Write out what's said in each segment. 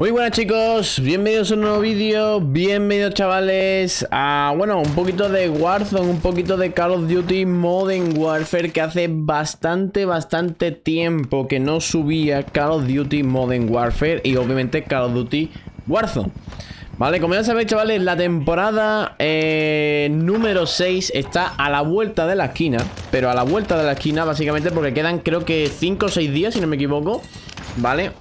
Muy buenas chicos, bienvenidos a un nuevo vídeo, bienvenidos chavales a, bueno, un poquito de Warzone, un poquito de Call of Duty Modern Warfare que hace bastante, bastante tiempo que no subía Call of Duty Modern Warfare y obviamente Call of Duty Warzone Vale, como ya sabéis, chavales, la temporada eh, número 6 está a la vuelta de la esquina. Pero a la vuelta de la esquina, básicamente, porque quedan creo que 5 o 6 días, si no me equivoco. Vale,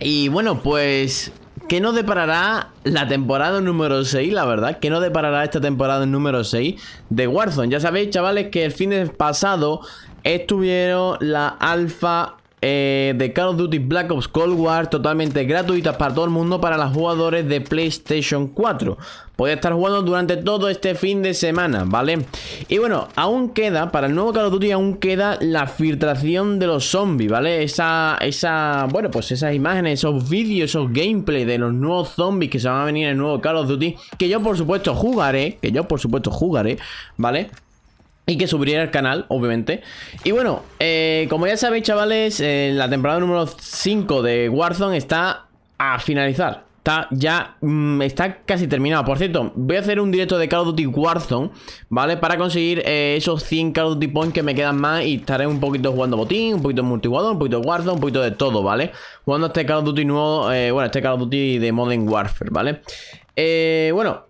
y bueno, pues ¿Qué nos deparará la temporada número 6, la verdad? ¿Qué nos deparará esta temporada número 6 de Warzone? Ya sabéis, chavales, que el fin pasado estuvieron la alfa eh, de Call of Duty Black Ops Cold War totalmente gratuitas para todo el mundo para los jugadores de PlayStation 4. puede estar jugando durante todo este fin de semana, ¿vale? Y bueno, aún queda, para el nuevo Call of Duty aún queda la filtración de los zombies, ¿vale? Esa, esa, bueno, pues esas imágenes, esos vídeos, esos gameplay de los nuevos zombies que se van a venir en el nuevo Call of Duty, que yo por supuesto jugaré, que yo por supuesto jugaré, ¿vale? y que subiría al canal, obviamente. Y bueno, eh, como ya sabéis, chavales, eh, la temporada número 5 de Warzone está a finalizar. Está ya, mm, está casi terminado. Por cierto, voy a hacer un directo de Call of Duty Warzone, ¿vale? Para conseguir eh, esos 100 Call of Duty Points que me quedan más y estaré un poquito jugando botín, un poquito multijugador, un poquito Warzone, un poquito de todo, ¿vale? Jugando este Call of Duty nuevo, bueno, este Call of Duty de Modern Warfare, ¿vale? bueno,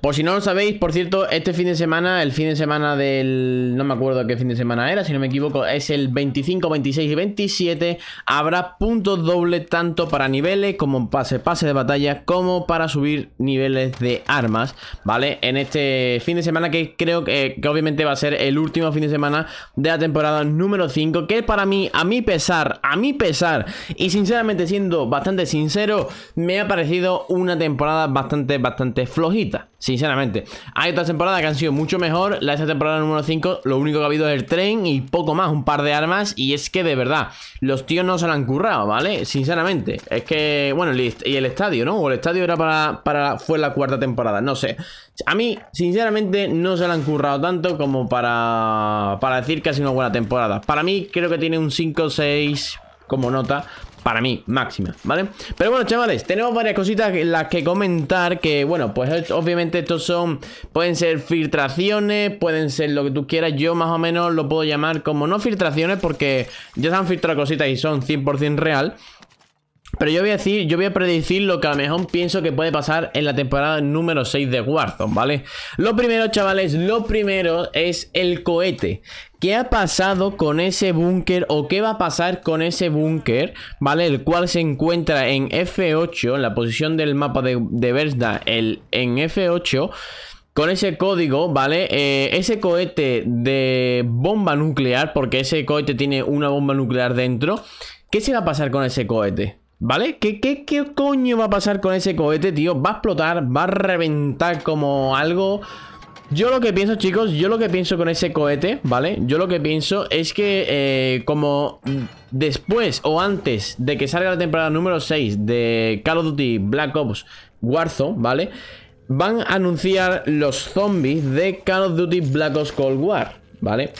por si no lo sabéis, por cierto, este fin de semana, el fin de semana del... No me acuerdo qué fin de semana era, si no me equivoco, es el 25, 26 y 27. Habrá puntos doble tanto para niveles como pase, pase de batalla, como para subir niveles de armas, ¿vale? En este fin de semana que creo que, que obviamente va a ser el último fin de semana de la temporada número 5, que para mí, a mi pesar, a mi pesar, y sinceramente siendo bastante sincero, me ha parecido una temporada bastante, bastante flojita. Sinceramente, hay otras temporadas que han sido mucho mejor. La de esta temporada número 5, lo único que ha habido es el tren y poco más, un par de armas. Y es que de verdad, los tíos no se lo han currado, ¿vale? Sinceramente, es que, bueno, y el estadio, ¿no? O el estadio era para, para. Fue la cuarta temporada, no sé. A mí, sinceramente, no se lo han currado tanto como para. Para decir que ha sido una buena temporada. Para mí, creo que tiene un 5 o 6 como nota para mí, máxima, ¿vale? Pero bueno, chavales, tenemos varias cositas en las que comentar que, bueno, pues obviamente estos son, pueden ser filtraciones, pueden ser lo que tú quieras, yo más o menos lo puedo llamar como no filtraciones porque ya se han filtrado cositas y son 100% real, pero yo voy a decir, yo voy a predecir lo que a lo mejor pienso que puede pasar en la temporada número 6 de Warzone, ¿vale? Lo primero, chavales, lo primero es el cohete. ¿Qué ha pasado con ese búnker o qué va a pasar con ese búnker, ¿vale? El cual se encuentra en F8, en la posición del mapa de, de el, en F8 con ese código, ¿vale? Eh, ese cohete de bomba nuclear, porque ese cohete tiene una bomba nuclear dentro. ¿Qué se va a pasar con ese cohete? ¿Vale? ¿Qué, coño va a pasar con ese cohete, tío? ¿Va a explotar? ¿Va a reventar como algo? Yo lo que pienso, chicos, yo lo que pienso con ese cohete, ¿vale? Yo lo que pienso es que eh, como después o antes de que salga la temporada número 6 de Call of Duty Black Ops Warzone, ¿vale? Van a anunciar los zombies de Call of Duty Black Ops Cold War, ¿vale?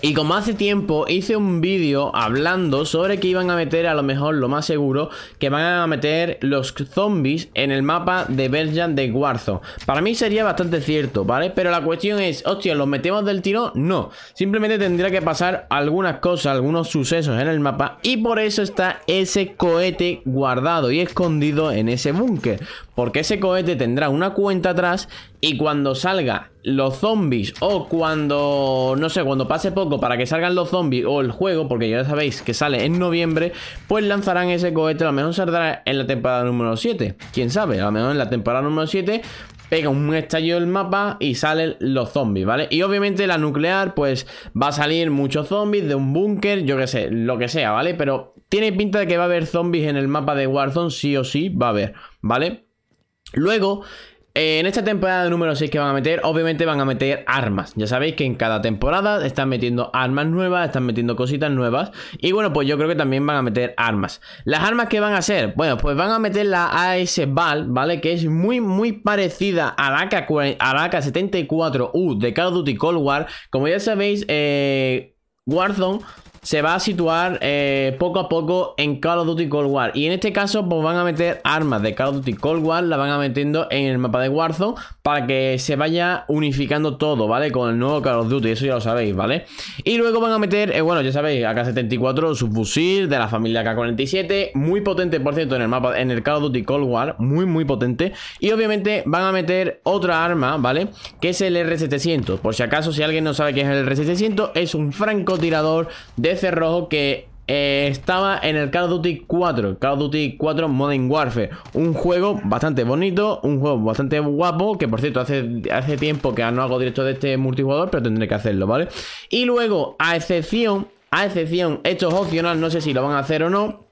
Y como hace tiempo hice un vídeo hablando sobre que iban a meter a lo mejor lo más seguro que van a meter los zombies en el mapa de Belgian de Guarzo. Para mí sería bastante cierto, ¿vale? Pero la cuestión es, hostia, ¿los metemos del tiro? No. Simplemente tendría que pasar algunas cosas, algunos sucesos en el mapa y por eso está ese cohete guardado y escondido en ese búnker. Porque ese cohete tendrá una cuenta atrás y cuando salga los zombies o cuando, no sé, cuando pase poco para que salgan los zombies o el juego, porque ya sabéis que sale en noviembre, pues lanzarán ese cohete, a lo mejor saldrá en la temporada número 7. ¿Quién sabe? A lo mejor en la temporada número 7 pega un estallido el mapa y salen los zombies, ¿vale? Y obviamente la nuclear, pues va a salir muchos zombies de un búnker, yo qué sé, lo que sea, ¿vale? Pero tiene pinta de que va a haber zombies en el mapa de Warzone, sí o sí, va a haber, ¿vale? Luego, eh, en esta temporada número 6 que van a meter, obviamente van a meter armas. Ya sabéis que en cada temporada están metiendo armas nuevas, están metiendo cositas nuevas. Y bueno, pues yo creo que también van a meter armas. ¿Las armas que van a ser? Bueno, pues van a meter la AS Ball, ¿vale? Que es muy, muy parecida a la AK-74U de Call of Duty Cold War. Como ya sabéis, eh, Warzone se va a situar eh, poco a poco en Call of Duty Cold War. Y en este caso, pues van a meter armas de Call of Duty Cold War, La van a metiendo en el mapa de Warzone para que se vaya unificando todo, ¿vale? Con el nuevo Call of Duty, eso ya lo sabéis, ¿vale? Y luego van a meter, eh, bueno, ya sabéis, AK-74, Subfusil de la familia AK-47, muy potente, por cierto, en el mapa, en el Call of Duty Cold War, muy, muy potente. Y obviamente van a meter otra arma, ¿vale? Que es el R700. Por si acaso, si alguien no sabe qué es el R700, es un francotirador de Rojo que eh, estaba en el Call of Duty 4, Call of Duty 4 Modern Warfare. Un juego bastante bonito, un juego bastante guapo, que por cierto hace, hace tiempo que no hago directo de este multijugador, pero tendré que hacerlo, ¿vale? Y luego, a excepción, a excepción, esto es opcional, no sé si lo van a hacer o no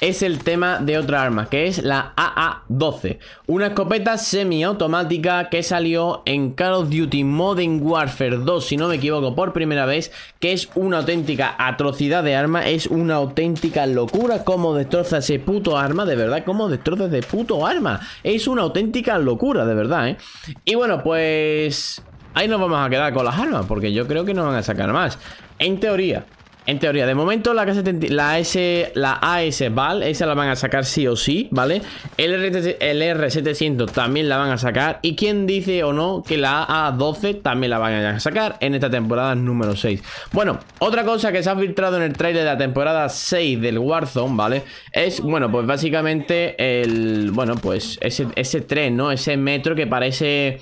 es el tema de otra arma, que es la AA-12, una escopeta semiautomática que salió en Call of Duty Modern Warfare 2, si no me equivoco, por primera vez, que es una auténtica atrocidad de arma, es una auténtica locura cómo destroza ese puto arma, de verdad, cómo destroza ese puto arma, es una auténtica locura, de verdad, ¿eh? Y bueno, pues... Ahí nos vamos a quedar con las armas, porque yo creo que no van a sacar más. En teoría, en teoría, de momento la, la, la AS VAL, esa la van a sacar sí o sí, ¿vale? El, R700 también la van a sacar. Y quién dice o no que la A12 también la van a sacar en esta temporada número 6. Bueno, otra cosa que se ha filtrado en el trailer de la temporada 6 del Warzone, ¿vale? Es, bueno, pues básicamente el, bueno, pues ese, ese tren, ¿no? Ese metro que parece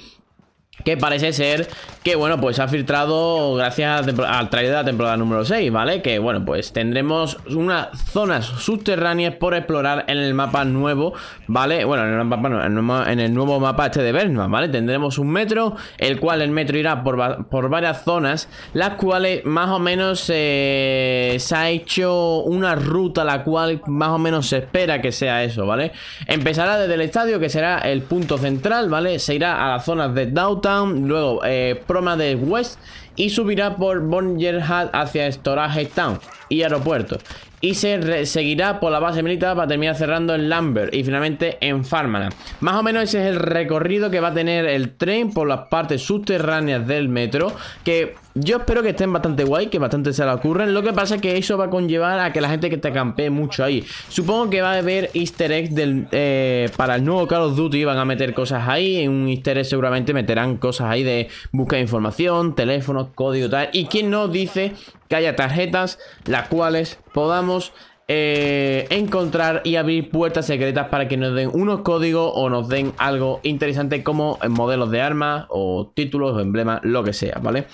que parece ser que, bueno, pues ha filtrado gracias al trailer de la temporada número 6, ¿vale? Que, bueno, pues tendremos unas zonas subterráneas por explorar en el mapa nuevo, ¿vale? Bueno, en el, nuevo mapa este de Berna, ¿vale? Tendremos un metro, el cual el metro irá por, varias zonas, las cuales más o menos eh, se ha hecho una ruta, la cual más o menos se espera que sea eso, ¿vale? Empezará desde el estadio, que será el punto central, ¿vale? Se irá a las zonas de Dauta, luego eh, Proma de West y subirá por Bonger Hat hacia Storage Town y aeropuerto. Y se seguirá por la base militar para terminar cerrando en Lambert y finalmente en farmana Más o menos ese es el recorrido que va a tener el tren por las partes subterráneas del metro que yo espero que estén bastante guay, que bastante se la ocurren. Lo que pasa es que eso va a conllevar a que la gente que te campee mucho ahí. Supongo que va a haber easter eggs eh, para el nuevo Call of Duty. Van a meter cosas ahí. En un easter egg seguramente meterán cosas ahí de de información, teléfonos, código tal. Y quien no dice que haya tarjetas las cuales podamos eh, encontrar y abrir puertas secretas para que nos den unos códigos o nos den algo interesante como modelos de armas o títulos o emblemas, lo que sea, ¿vale?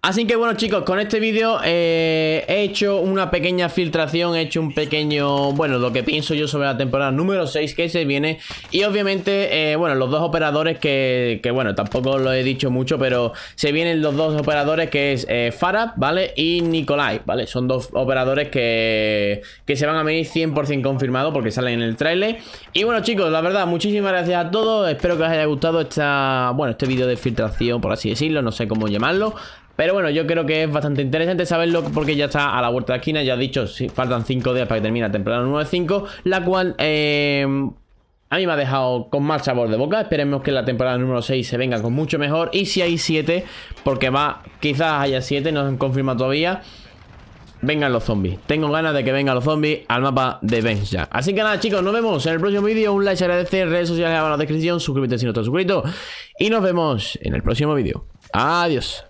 Así que bueno chicos, con este vídeo eh, he hecho una pequeña filtración, he hecho un pequeño, bueno, lo que pienso yo sobre la temporada número 6 que se viene Y obviamente, eh, bueno, los dos operadores que, bueno, tampoco lo he dicho mucho, pero se vienen los dos operadores que es eh, ¿vale? Y Nikolai, ¿vale? Son dos operadores que, que se van a venir 100% confirmados porque salen en el tráiler Y bueno chicos, la verdad, muchísimas gracias a todos, espero que os haya gustado esta, bueno, este vídeo de filtración, por así decirlo, no sé cómo llamarlo pero bueno, yo creo que es bastante interesante saberlo porque ya está a la vuelta de la esquina. Ya he dicho, faltan 5 días para que termine la temporada número 5, la cual... Eh, a mí me ha dejado con mal sabor de boca. Esperemos que la temporada número 6 se venga con mucho mejor. Y si hay 7, porque va, quizás haya 7, no se confirmado todavía. Vengan los zombies. Tengo ganas de que vengan los zombies al mapa de Benja. Así que nada, chicos, nos vemos en el próximo vídeo. Un like, se agradece, redes sociales abajo en la descripción. Suscríbete si no estás suscrito. Y nos vemos en el próximo vídeo. Adiós.